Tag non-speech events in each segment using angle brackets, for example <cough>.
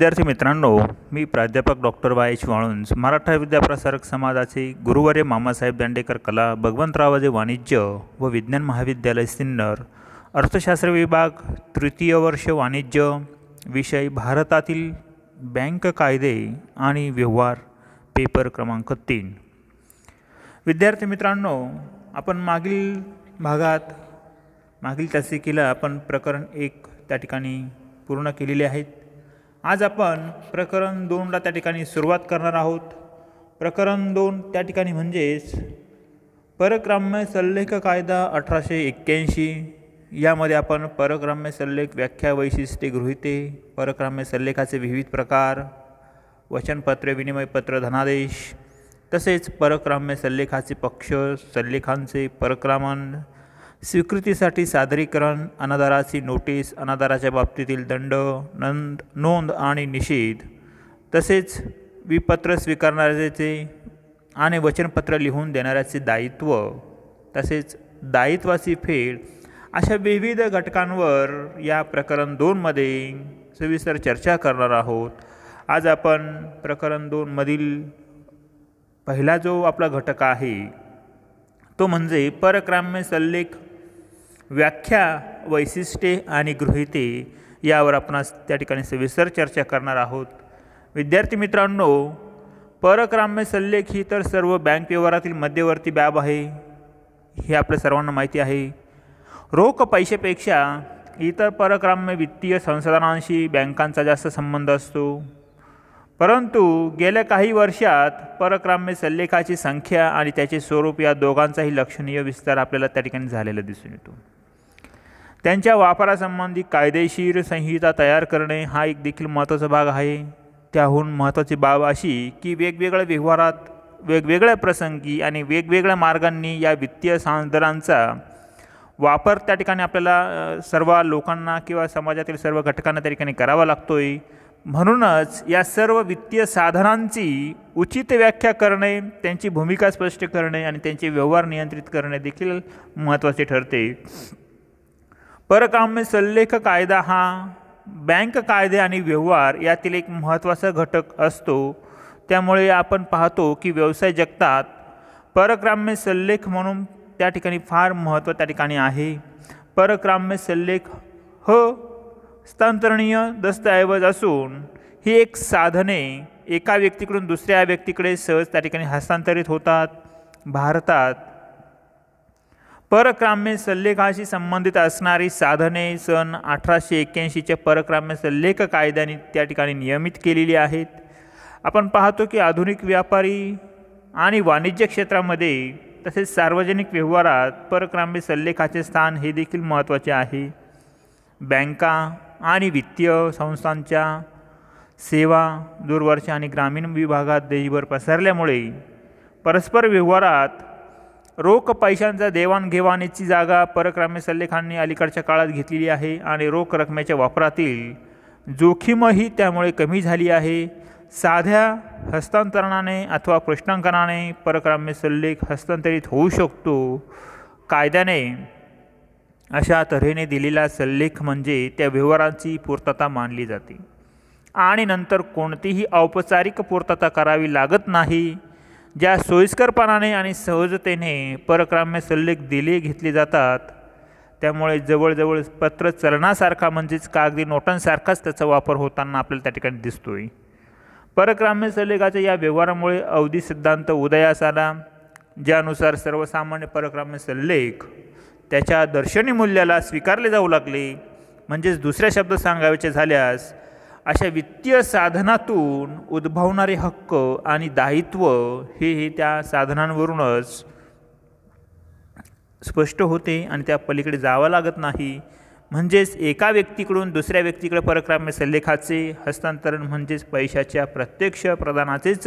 विद्यार्थी मित्रांनो मी प्राध्यापक डॉक्टर वाय वाळुंज मराठा विद्याप्रसारक समाजाचे गुरुवारे मामासाहेब दांडेकर कला भगवंतरावाजे वाणिज्य व विज्ञान महाविद्यालय सिन्नर अर्थशास्त्र विभाग तृतीय वर्ष वाणिज्य विषय भारतातील बँक कायदे आणि व्यवहार पेपर क्रमांक तीन विद्यार्थी मित्रांनो आपण मागील भागात मागील तासिकेला आपण प्रकरण एक त्या ठिकाणी पूर्ण केलेले आहेत आज आपण प्रकरण दोनला त्या ठिकाणी सुरुवात करणार आहोत प्रकरण दोन त्या ठिकाणी म्हणजेच परक्राम्य सल्लेख कायदा अठराशे एक्क्याऐंशी यामध्ये आपण परक्राम्य सल्लेख व्याख्या वैशिष्ट्ये गृहिते परक्राम्य सल्लेखाचे विविध प्रकार वचनपत्रे विनिमयपत्र धनादेश तसेच परक्राम्य सल्लेखाचे पक्ष सल्लेखांचे परक्रामण स्वीकृतीसाठी सादरीकरण अनादाराची नोटीस अनादाराच्या बाबतीतील दंड नंद नोंद आणि निषेध तसेच विपत्र स्वीकारणाऱ्याचे आणि वचनपत्र लिहून देणाऱ्याचे दायित्व तसेच दायित्वाची फेड अशा विविध घटकांवर या प्रकरण दोनमध्ये सविस्तर चर्चा करणार आहोत आज आपण प्रकरण दोनमधील पहिला जो आपला घटक आहे तो म्हणजे परक्राम्य सल्लेख व्याख्या वैशिष्ट्ये आणि गृहिते यावर आपण त्या ठिकाणी सविस्तर चर्चा करणार आहोत विद्यार्थी मित्रांनो परक्राम्य सल्लेख ही तर सर्व बँक व्यवहारातील मध्यवर्ती बॅब आहे हे आपल्या सर्वांना माहिती आहे रोख पैशापेक्षा इतर परक्राम्य वित्तीय संसाधनांशी बँकांचा जास्त संबंध असतो परंतु गेल्या काही वर्षात परक्राम्य सल्लेखाची संख्या आणि त्याचे स्वरूप या दोघांचाही लक्षणीय विस्तार आपल्याला त्या ठिकाणी झालेला दिसून येतो त्यांच्या वापरासंबंधी कायदेशीर संहिता तयार करणे हा एक देखील महत्त्वाचा भाग आहे त्याहून महत्त्वाची बाब अशी की वेगवेगळ्या व्यवहारात वेगवेगळ्या प्रसंगी आणि वेगवेगळ्या मार्गांनी या वित्तीय सांदरांचा वापर त्या ठिकाणी आपल्याला सर्व लोकांना किंवा समाजातील सर्व घटकांना त्या ठिकाणी करावा लागतो आहे म्हणूनच या सर्व वित्तीय साधनांची उचित व्याख्या करणे त्यांची भूमिका स्पष्ट करणे आणि त्यांचे व्यवहार नियंत्रित करणे देखील महत्त्वाचे ठरते परकाम्य सल्लेख कायदा हा बँक कायदे आणि व्यवहार यातील एक महत्त्वाचा घटक असतो त्यामुळे आपण पाहतो की व्यवसाय जगतात परक्राम्य सल्लेख म्हणून त्या ठिकाणी फार महत्त्व त्या ठिकाणी आहे परक्राम्य सल्लेख ह हस्तांतरणीय दस्तऐवज असून ही एक साधने एका व्यक्तीकडून दुसऱ्या व्यक्तीकडे सहज त्या ठिकाणी हस्तांतरित होतात भारतात परक्राम्य सल्लेखाशी संबंधित असणारी साधने सन अठराशे एक्क्याऐंशीच्या परक्राम्य सल्लेख कायद्याने त्या ठिकाणी नियमित केलेली आहेत आपण पाहतो की आधुनिक व्यापारी आणि वाणिज्य क्षेत्रामध्ये तसेच सार्वजनिक व्यवहारात परक्राम्य सल्लेखाचे स्थान हे देखील महत्त्वाचे आहे बँका आणि वित्तीय संस्थांच्या सेवा दूरवर्ष आणि ग्रामीण विभागात देशभर पसरल्यामुळे परस्पर व्यवहारात रोख पैशांचा देवाणघेवाणीची जागा परक्राम्य सल्लेखांनी अलीकडच्या काळात घेतलेली आहे आणि रोख रकमेच्या वापरातील जोखीमही त्यामुळे कमी झाली आहे साध्या हस्तांतरणाने अथवा प्रश्नांकनाने परक्राम्य सल्लेख हस्तांतरित होऊ शकतो कायद्याने अशा तऱ्हेने दिलेला सल्लेख म्हणजे त्या व्यवहारांची पूर्तता मानली जाते आणि नंतर कोणतीही औपचारिक पूर्तता करावी लागत नाही ज्या सोयीस्करपणाने आणि सहजतेने परक्राम्य सल्लेख दिले घेतले जातात त्यामुळे जवळजवळ पत्र चलनासारखा म्हणजेच कागदी नोटांसारखाच त्याचा वापर होताना आपल्याला त्या ठिकाणी दिसतोय परक्राम्य सल्लेखाच्या या व्यवहारामुळे अवधी सिद्धांत उदयास आला ज्यानुसार सर्वसामान्य परक्राम्य सल्लेख त्याच्या दर्शनी मूल्याला स्वीकारले जाऊ लागले म्हणजेच दुसऱ्या शब्द सांगावेचे झाल्यास अशा वित्तीय साधनातून उद्भवणारे हक्क आणि दायित्व हे त्या साधनांवरूनच स्पष्ट होते आणि त्या पलीकडे जावं लागत नाही म्हणजेच एका व्यक्तीकडून दुसऱ्या व्यक्तीकडे परक्राम्य सल्लेखाचे हस्तांतरण म्हणजेच पैशाच्या प्रत्यक्ष प्रदानाचेच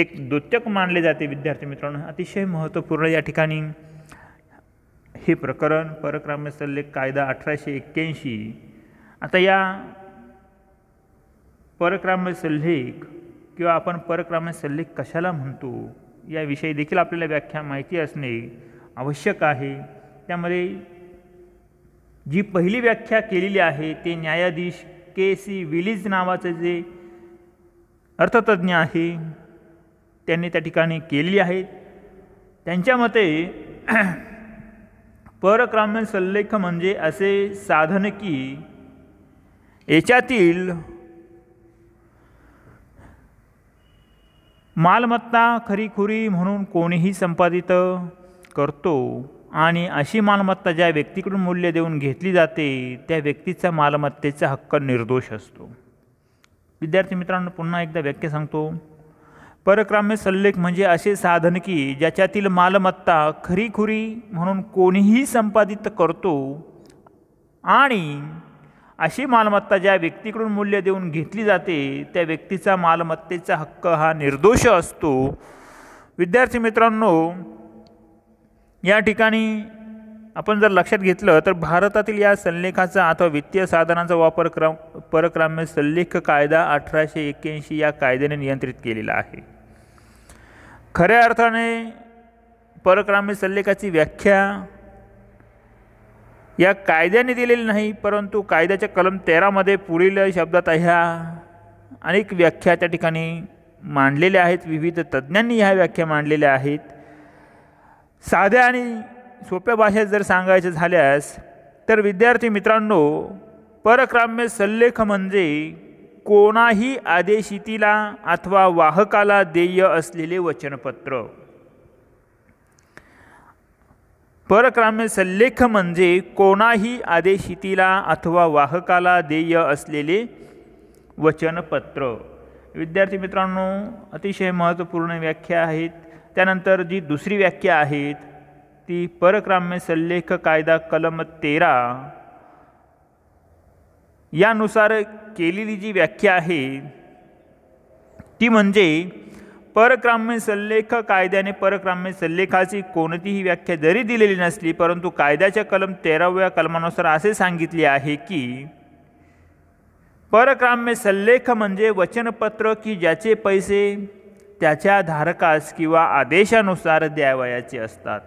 एक द्योतक मानले जाते विद्यार्थी मित्रांनो अतिशय महत्त्वपूर्ण या ठिकाणी हे प्रकरण परक्राम्य सल्लेख कायदा अठराशे एक्क्याऐंशी आता या परक्राम्य सल्लेख किंवा आपण परक्राम्य सल्लेख कशाला म्हणतो याविषयी देखील आपल्याला व्याख्या माहिती असणे आवश्यक आहे त्यामध्ये जी पहिली व्याख्या केलेली आहे ते न्यायाधीश के सी विलीज नावाचं जे अर्थतज्ञ आहे त्यांनी त्या ठिकाणी केलेली आहेत त्यांच्या मते <clears throat> परक्राम्य सल्लेख म्हणजे असे साधन की याच्यातील मालमत्ता खरीखुरी म्हणून कोणीही संपादित करतो आणि अशी मालमत्ता ज्या व्यक्तीकडून मूल्य देऊन घेतली जाते त्या व्यक्तीचा मालमत्तेचा हक्क निर्दोष असतो विद्यार्थी मित्रांनो पुन्हा एकदा वाक्य सांगतो परक्राम्य सल्लेख म्हणजे असे साधन की ज्याच्यातील मालमत्ता खरीखुरी म्हणून कोणीही संपादित करतो आणि अशी मालमत्ता ज्या व्यक्तीकडून मूल्य देऊन घेतली जाते त्या व्यक्तीचा मालमत्तेचा हक्क हा निर्दोष असतो विद्यार्थी मित्रांनो या ठिकाणी आपण जर लक्षात घेतलं तर भारतातील या संलेखाचा अथवा वित्तीय साधनांचा वापर क्रम परक्राम्य संलेख कायदा अठराशे एक्क्याऐंशी या कायद्याने नियंत्रित केलेला आहे खऱ्या अर्थाने परक्राम्य संलेखाची व्याख्या या कायद्याने दिलेली नाही परंतु कायद्याच्या कलम तेरामध्ये पुढील शब्दात ह्या अनेक व्याख्या त्या ठिकाणी मांडलेल्या आहेत विविध तज्ज्ञांनी ह्या व्याख्या मांडलेल्या आहेत साध्या आणि सोप्या भाषेत जर सांगायचं झाल्यास तर विद्यार्थी मित्रांनो परक्राम्य सल्लेख म्हणजे कोणाही आदेशितीला अथवा वाहकाला देय असलेले वचनपत्र परक्राम्य लेख म्हणजे कोणाही आदेशितीला अथवा वाहकाला देय असलेले वचनपत्र विद्यार्थी मित्रांनो अतिशय महत्त्वपूर्ण व्याख्या आहेत त्यानंतर जी दुसरी व्याख्या आहेत ती परक्राम्य संलेख कायदा कलम तेरा यानुसार केलेली जी व्याख्या आहे ती म्हणजे परक्राम्य संलेख कायद्याने परक्राम्य संलेखाची कोणतीही व्याख्या जरी दिलेली नसली परंतु कायद्याच्या कलम तेराव्या कलमानुसार असे सांगितले आहे की परक्राम्य संलेख म्हणजे वचनपत्र की ज्याचे पैसे त्याच्या धारकास किंवा आदेशानुसार द्यावयाचे असतात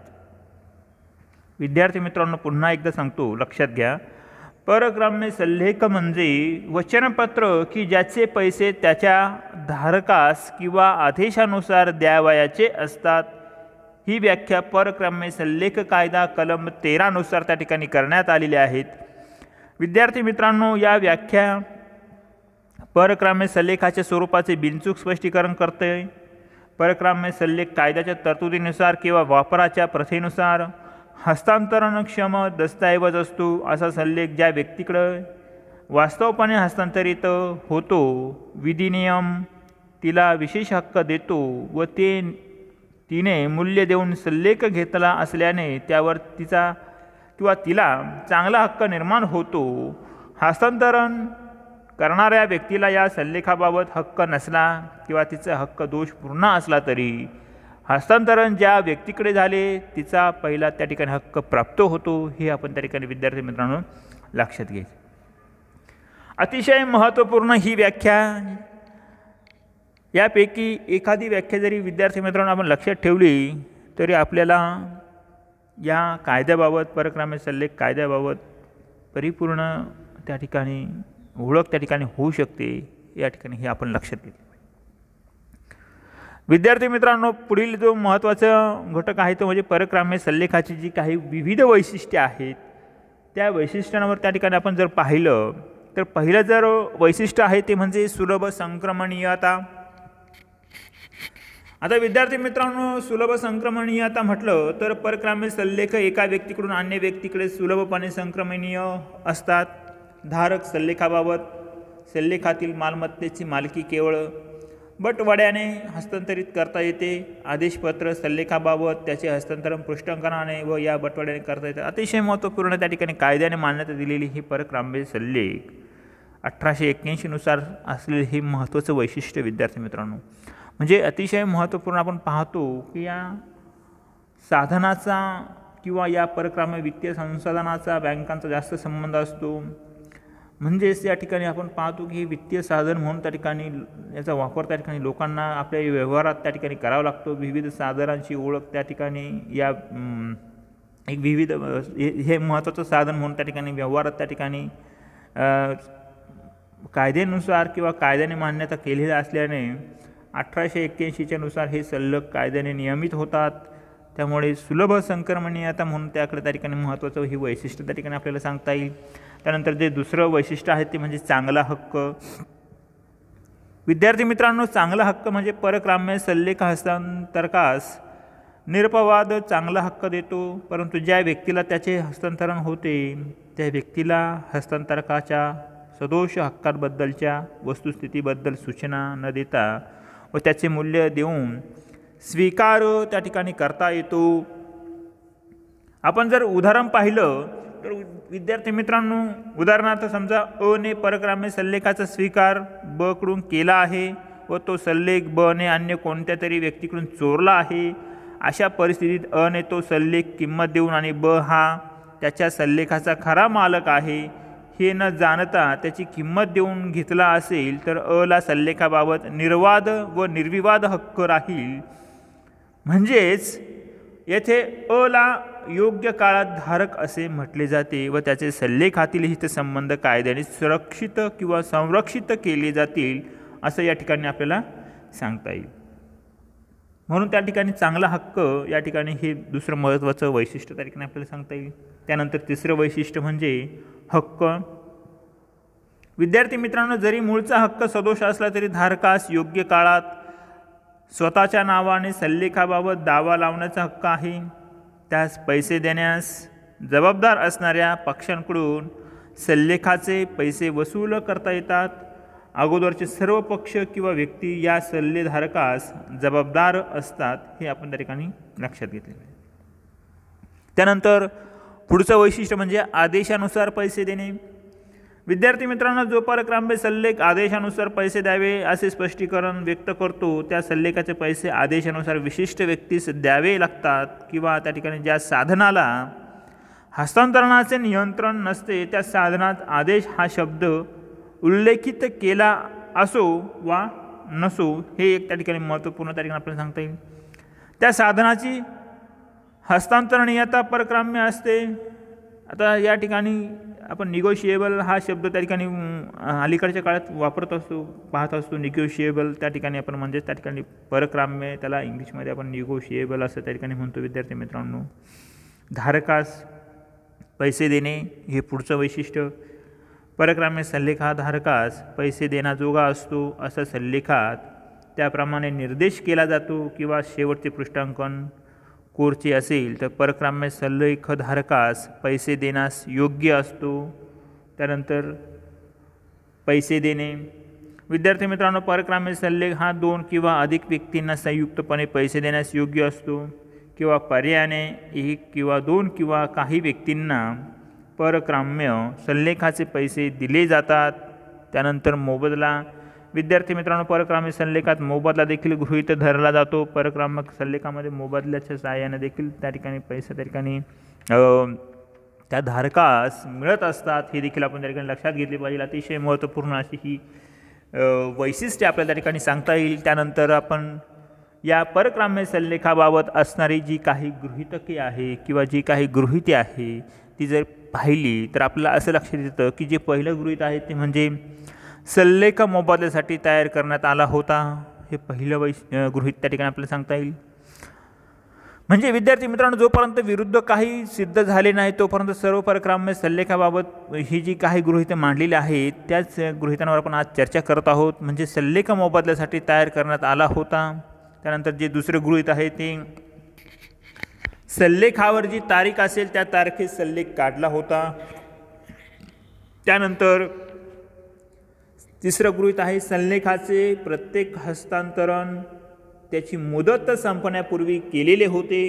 विद्यार्थी मित्रांनो पुन्हा एकदा सांगतो लक्षात घ्या परक्रम्य सल्लेख म्हणजे वचनपत्र की ज्याचे पैसे त्याच्या धारकास किंवा आदेशानुसार द्यावयाचे असतात ही व्याख्या परक्रम्य सल्लेख कायदा कलम तेरानुसार त्या ठिकाणी करण्यात आलेली आहेत विद्यार्थी मित्रांनो या व्याख्या परक्रम्य सल्लेखाच्या स्वरूपाचे बिनचूक स्पष्टीकरण करते परक्रम्य सल्लेख कायद्याच्या तरतुदीनुसार किंवा वापराच्या प्रथेनुसार हस्तांतरणक्षम दस्तऐवज असतो असा सल्लेख ज्या व्यक्तीकडं वास्तवपणे हस्तांतरित होतो विधिनियम तिला विशेष हक्क देतो व ते तिने मूल्य देऊन सल्लेख घेतला असल्याने त्यावर तिचा किंवा तिला चांगला हक्क निर्माण होतो हस्तांतरण करणाऱ्या व्यक्तीला या सल्लेखाबाबत हक्क नसला किंवा तिचा हक्क दोष पूर्ण असला तरी हस्तांतरण ज्या व्यक्तीकडे झाले तिचा पहिला त्या ठिकाणी हक्क प्राप्त होतो हे आपण त्या ठिकाणी विद्यार्थी मित्रांनो लक्षात घ्यायचं अतिशय महत्त्वपूर्ण ही व्याख्या यापैकी एखादी व्याख्या जरी विद्यार्थी मित्रांनो आपण लक्षात ठेवली तरी आपल्याला या कायद्याबाबत परक्रमे सल्ले कायद्याबाबत परिपूर्ण त्या ठिकाणी ओळख त्या ठिकाणी होऊ शकते या ठिकाणी हे आपण लक्षात घेतलं विद्यार्थी मित्रांनो पुढील जो महत्त्वाचा घटक आहे तो म्हणजे परक्राम्य सल्लेखाची जी काही विविध वैशिष्ट्ये आहेत त्या वैशिष्ट्यांवर त्या ठिकाणी आपण जर पाहिलं तर पहिलं जर वैशिष्ट्य आहे ते म्हणजे सुलभ संक्रमणीयता आता विद्यार्थी मित्रांनो सुलभ संक्रमणीयता म्हटलं तर परक्राम्य सल्लेख एका व्यक्तीकडून अन्य व्यक्तीकडे सुलभपणे संक्रमणीय असतात धारक सल्लेखाबाबत सल्लेखातील मालमत्तेची मालकी केवळ बटवाड्याने हस्तांतरित करता येते आदेशपत्र सल्लेखाबाबत त्याचे हस्तांतरण पृष्ठांकनाने व या बटवाड्याने करता येते अतिशय महत्त्वपूर्ण त्या ठिकाणी कायद्याने मान्यता दिलेली ही परक्रांबे सल्लेख अठराशे एक्क्याऐंशीनुसार असलेले हे महत्त्वाचं वैशिष्ट्य विद्यार्थी मित्रांनो म्हणजे अतिशय महत्त्वपूर्ण आपण पाहतो की या साधनाचा किंवा या परक्रामे वित्तीय संसाधनाचा बँकांचा जास्त संबंध असतो म्हणजेच या ठिकाणी आपण पाहतो की हे वित्तीय साधन म्हणून त्या ठिकाणी याचा वापर त्या ठिकाणी लोकांना आपल्या व्यवहारात त्या ठिकाणी करावा लागतो विविध साधनांची ओळख त्या ठिकाणी या एक विविध हे महत्त्वाचं साधन म्हणून त्या ठिकाणी व्यवहारात त्या ठिकाणी कायद्यानुसार किंवा कायद्याने मान्यता केलेल्या असल्याने अठराशे एक्क्याऐंशीच्या नुसार हे सल्लक कायद्याने नियमित होतात त्यामुळे सुलभ आता म्हणून त्याकडे त्या ठिकाणी महत्त्वाचं हे वैशिष्ट्य त्या ठिकाणी आपल्याला सांगता येईल त्यानंतर जे दुसरं वैशिष्ट्य आहे ते म्हणजे चांगला हक्क विद्यार्थी मित्रांनो चांगला हक्क म्हणजे परक्राम्य सल्लेख हस्तांतरकास निरपवाद चांगला हक्क देतो परंतु ज्या व्यक्तीला त्याचे हस्तांतरण होते त्या व्यक्तीला हस्तांतरकाच्या सदोष हक्कांबद्दलच्या वस्तुस्थितीबद्दल सूचना न देता व त्याचे मूल्य देऊन स्वीकार त्या ठिकाणी करता येतो आपण जर उदाहरण पाहिलं तर विद्यार्थी मित्रांनो उदाहरणार्थ समजा अ ने परक्राम्य सल्लेखाचा स्वीकार ब कडून केला आहे व तो सल्लेख ब ने अन्य कोणत्या तरी व्यक्तीकडून चोरला आहे अशा परिस्थितीत अ ने तो सल्लेख किंमत देऊन आणि ब हा त्याच्या सल्लेखाचा खरा मालक आहे हे न जाणता त्याची किंमत देऊन घेतला असेल तर अ ला सल्लेखाबाबत निर्वाद व निर्विवाद हक्क राहील म्हणजेच येथे अला योग्य काळात धारक असे म्हटले जाते व त्याचे सल्लेखातील हितसंबंध कायद्याने सुरक्षित किंवा संरक्षित केले जातील असं या ठिकाणी आपल्याला सांगता येईल म्हणून त्या ठिकाणी चांगला हक्क या ठिकाणी हे दुसरं महत्त्वाचं वैशिष्ट्य त्या ठिकाणी आपल्याला सांगता येईल त्यानंतर तिसरं वैशिष्ट्य म्हणजे हक्क विद्यार्थी मित्रांनो जरी मूळचा हक्क सदोष असला तरी धारकास योग्य काळात स्वतःच्या नावाने सल्लेखाबाबत दावा लावण्याचा हक्क आहे त्यास पैसे देण्यास जबाबदार असणाऱ्या पक्षांकडून सल्लेखाचे पैसे वसूल करता येतात अगोदरचे सर्व पक्ष किंवा व्यक्ती या सल्लेधारकास जबाबदार असतात हे आपण त्या ठिकाणी लक्षात घेतले त्यानंतर पुढचं वैशिष्ट्य म्हणजे आदेशानुसार पैसे देणे विद्यार्थी मित्रांनो जो परक्रांबे सल्लेख आदेशानुसार पैसे द्यावे असे स्पष्टीकरण व्यक्त करतो त्या सल्लेखाचे पैसे आदेशानुसार विशिष्ट व्यक्तीस द्यावे लागतात किंवा त्या ठिकाणी ज्या साधनाला हस्तांतरणाचे नियंत्रण नसते त्या साधनात आदेश हा शब्द उल्लेखित केला असो वा नसो हे एक त्या ठिकाणी महत्त्वपूर्ण त्या ठिकाणी आपल्याला सांगता येईल त्या साधनाची हस्तांतरणीयता परक्राम्य असते आता या ठिकाणी आपण निगोशिएबल हा शब्द त्या ठिकाणी अलीकडच्या काळात वापरत असतो पाहत असतो निगोशिएबल त्या ठिकाणी आपण म्हणजेच त्या ठिकाणी परक्राम्य त्याला इंग्लिशमध्ये आपण निगोशिएबल असं त्या ठिकाणी म्हणतो विद्यार्थी मित्रांनो धारकास पैसे देणे हे पुढचं वैशिष्ट्य परक्राम्य सल्लेखा धारकास पैसे देण्याजोगा असतो असा सल्लेखात त्याप्रमाणे निर्देश केला जातो किंवा शेवटचे पृष्ठांकन कोरची असेल तर परक्राम्य संलेखधारकास पैसे देण्यास योग्य असतो त्यानंतर पैसे देणे विद्यार्थी मित्रांनो परक्राम्य सल्लेख हा दोन किंवा अधिक व्यक्तींना संयुक्तपणे पैसे देण्यास योग्य असतो किंवा पर्यायाने एक किंवा दोन किंवा काही व्यक्तींना परक्राम्य सल्लेखाचे पैसे दिले जातात त्यानंतर मोबदला विद्यार्थी मित्रांनो परक्राम्य संलेखात मोबदला देखील गृहित धरला जातो परक्रामक संलेखामध्ये मोबदल्याच्या सहाय्याने देखील त्या ठिकाणी पैसे त्या ठिकाणी त्या धारकास मिळत असतात हे देखील आपण त्या ठिकाणी लक्षात घेतली पाहिजे अतिशय महत्त्वपूर्ण अशी ही वैशिष्ट्ये आपल्याला त्या ठिकाणी सांगता येईल त्यानंतर आपण या परक्राम्य संलेखाबाबत असणारी जी काही गृहितके आहे किंवा जी काही गृहिते आहे ती जर पाहिली तर आपल्याला असं लक्षात येतं की जे पहिलं गृहित आहे ते म्हणजे सल्लेखा मोबादल्यासाठी तयार करण्यात आला होता हे पहिलं वैश गृहित त्या ठिकाणी आपल्याला सांगता येईल म्हणजे विद्यार्थी मित्रांनो जोपर्यंत विरुद्ध काही सिद्ध झाले नाही तोपर्यंत सर्व परक्राम्य सल्लेखाबाबत ही जी काही गृहितं मांडलेली आहेत त्याच गृहितांवर आपण आज चर्चा करत आहोत म्हणजे सल्लेखा मोबादल्यासाठी तयार करण्यात आला होता त्यानंतर जे दुसरे गृहित आहे ते सल्लेखावर जी तारीख असेल त्या तारखेस सल्लेख काढला होता त्यानंतर तिसरं गृहित आहे संलेखाचे प्रत्येक हस्तांतरण त्याची मुदत संपण्यापूर्वी केलेले होते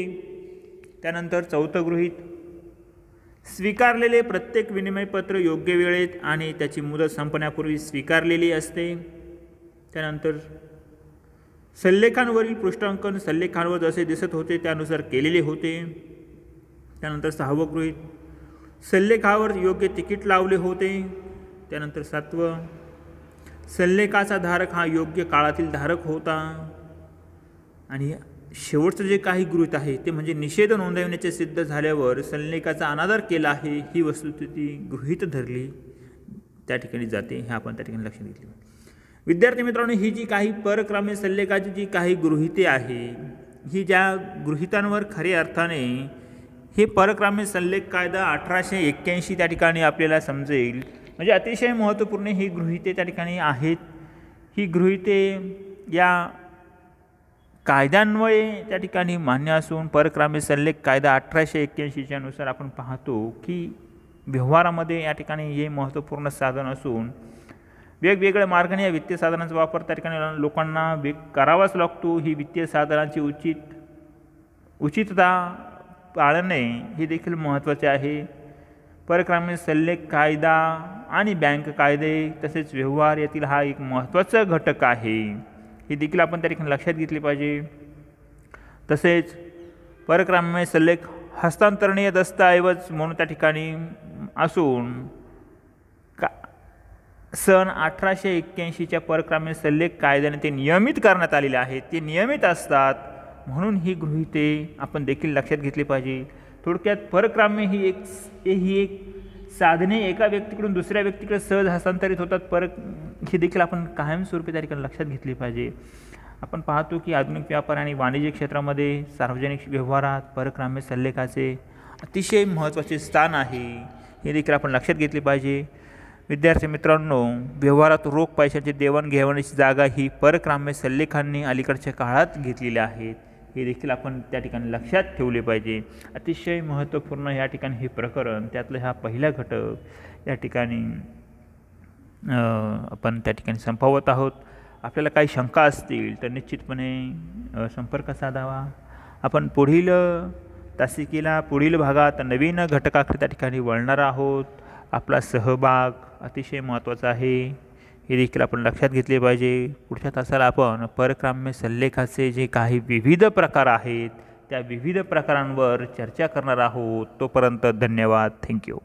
त्यानंतर चौथं गृहित स्वीकारलेले प्रत्येक विनिमयपत्र योग्य वेळेत आणि त्याची मुदत संपण्यापूर्वी स्वीकारलेली असते त्यानंतर संलेखांवरील पृष्ठांकन संलेखांवर जसे दिसत होते त्यानुसार केलेले होते त्यानंतर सहावं गृहित संलेखावर योग्य तिकीट लावले होते त्यानंतर सातवं सल्लेखाचा धारक हा योग्य काळातील धारक होता आणि शेवटचं जे काही गृहित आहे ते म्हणजे निषेध नोंदविण्याचे सिद्ध झाल्यावर सल्लेखाचा अनादर केला आहे ही वस्तुस्थिती गृहित धरली त्या ठिकाणी जाते हे आपण त्या ठिकाणी लक्षात घेतले विद्यार्थी मित्रांनो ही जी काही परक्राम्य सल्लेखाची जी काही गृहिते आहे ही ज्या गृहितांवर खऱ्या अर्थाने हे परक्राम्य सल्लेख कायदा अठराशे एक्क्याऐंशी त्या ठिकाणी आपल्याला समजेल म्हणजे अतिशय महत्त्वपूर्ण ही गृहिते त्या ठिकाणी आहेत ही गृहिते या कायद्यांमुळे त्या ठिकाणी मान्य असून परक्रामी सल्लेख कायदा अठराशे एक्क्याऐंशीच्या नुसार आपण पाहतो की व्यवहारामध्ये या ठिकाणी हे महत्त्वपूर्ण साधन असून वेगवेगळ्या मार्गाने या वित्तीय साधनांचा वापर त्या ठिकाणी लोकांना वे करावाच लागतो ही वित्तीय साधनांची उचित उचितता पाळणे हे देखील महत्त्वाचे आहे परक्रामीण सल्लेख कायदा आणि बँक कायदे तसेच व्यवहार यातील हा एक महत्त्वाचा घटक आहे हे देखील आपण त्या ठिकाणी लक्षात घेतले पाहिजे तसेच परक्राम्य सल्लेख हस्तांतरणीय दस्तऐवज म्हणून त्या ठिकाणी असून का सन अठराशे एक्क्याऐंशीच्या परक्राम्य सल्लेख कायद्याने ते नियमित करण्यात आलेले आहेत ते नियमित असतात म्हणून ही गृहिते आपण देखील लक्षात घेतली पाहिजे थोडक्यात परक्राम्य ही एक ही एक साधने एका व्यक्तीकडून दुसऱ्या व्यक्तीकडे सहज हस्तांतरित होतात परक हे देखील आपण कायमस्वरूपी त्या ठिकाणी लक्षात घेतली पाहिजे आपण पाहतो की आधुनिक व्यापार आणि वाणिज्य क्षेत्रामध्ये सार्वजनिक व्यवहारात परक्राम्य सल्लेखाचे अतिशय महत्त्वाचे स्थान आहे हे देखील आपण लक्षात घेतले पाहिजे विद्यार्थी मित्रांनो व्यवहारात रोख पैशाची देवाणघेवाणीची जागा ही परक्राम्य सल्लेखांनी अलीकडच्या काळात घेतलेली आहेत हे देखील आपण त्या ठिकाणी लक्षात ठेवले पाहिजे अतिशय महत्त्वपूर्ण या ठिकाणी हे प्रकरण त्यातलं हा पहिला घटक या ठिकाणी आपण त्या ठिकाणी संपवत आहोत आपल्याला काही शंका असतील तर निश्चितपणे संपर्क साधावा आपण पुढील तासिकेला पुढील भागात नवीन घटकाकडे त्या ठिकाणी वळणार आहोत आपला सहभाग अतिशय महत्त्वाचा आहे हे देखील आपण लक्षात घेतले पाहिजे पुढच्या तासाला आपण परक्राम्य संलेखाचे जे काही विविध प्रकार आहेत त्या विविध प्रकारांवर चर्चा करणार आहोत तोपर्यंत धन्यवाद थँक्यू